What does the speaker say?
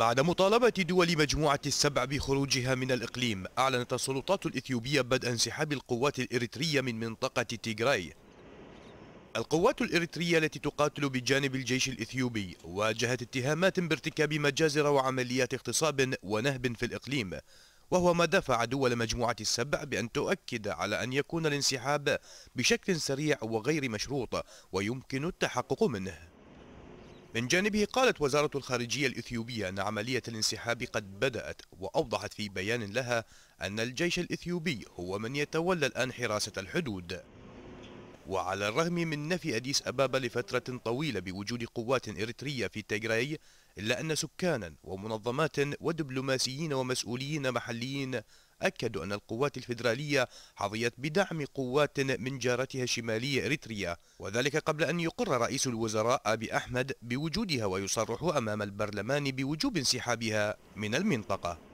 بعد مطالبة دول مجموعة السبع بخروجها من الإقليم أعلنت السلطات الإثيوبية بدء انسحاب القوات الإريترية من منطقة تيغراي القوات الإريترية التي تقاتل بجانب الجيش الإثيوبي واجهت اتهامات بارتكاب مجازر وعمليات اغتصاب ونهب في الإقليم وهو ما دفع دول مجموعة السبع بأن تؤكد على أن يكون الانسحاب بشكل سريع وغير مشروط ويمكن التحقق منه من جانبه قالت وزارة الخارجية الإثيوبية أن عملية الانسحاب قد بدأت وأوضحت في بيان لها أن الجيش الإثيوبي هو من يتولى الآن حراسة الحدود وعلى الرغم من نفي أديس أبابا لفترة طويلة بوجود قوات إريترية في تيغراي إلا أن سكانا ومنظمات ودبلوماسيين ومسؤولين محليين أكدوا أن القوات الفيدرالية حظيت بدعم قوات من جارتها الشمالية إريتريا وذلك قبل أن يقر رئيس الوزراء أبي أحمد بوجودها ويصرح أمام البرلمان بوجوب انسحابها من المنطقة